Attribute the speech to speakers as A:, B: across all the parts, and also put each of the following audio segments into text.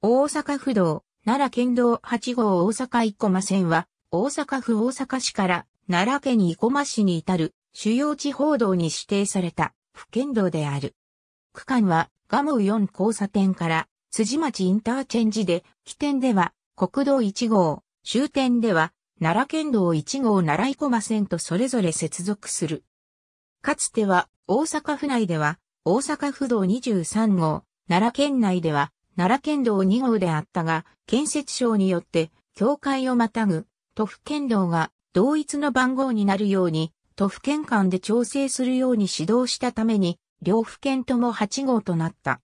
A: 大阪府道、奈良県道8号大阪生駒線は、大阪府大阪市から奈良県生駒市に至る主要地方道に指定された府県道である。区間は、ガムウ4交差点から辻町インターチェンジで、起点では国道1号、終点では奈良県道1号奈良生駒線とそれぞれ接続する。かつては大阪府内では大阪府道23号、奈良県内では奈良県道2号であったが、建設省によって、境界をまたぐ、都府県道が同一の番号になるように、都府県間で調整するように指導したために、両府県とも8号となった。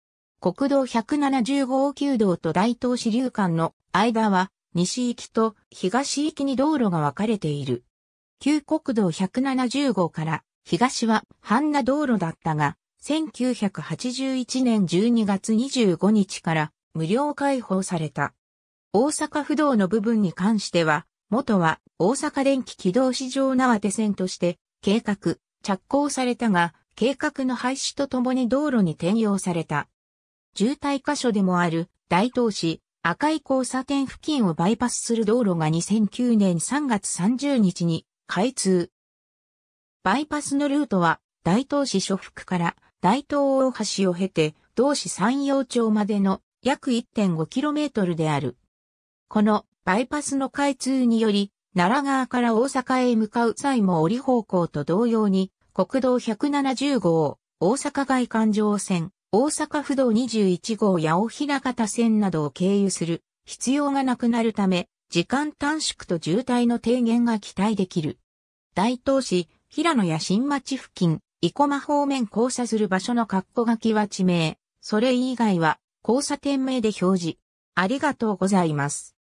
A: 国道170号旧道と大東支流間の間は、西行きと東行きに道路が分かれている。旧国道170号から東は半な道路だったが、1981年12月25日から無料開放された。大阪府道の部分に関しては、元は大阪電気軌道市場縄手線として計画、着工されたが、計画の廃止とともに道路に転用された。渋滞箇所でもある大東市赤い交差点付近をバイパスする道路が2009年3月30日に開通。バイパスのルートは大東市諸福から大東大橋を経て、同市山陽町までの約 1.5km である。このバイパスの開通により、奈良川から大阪へ向かう際も折方向と同様に、国道170号、大阪外環状線、大阪府道21号八尾平方線などを経由する必要がなくなるため、時間短縮と渋滞の低減が期待できる。大東市、平野や新町付近、生駒方面交差する場所の括弧書きは地名、それ以外は交差点名で表示。ありがとうございます。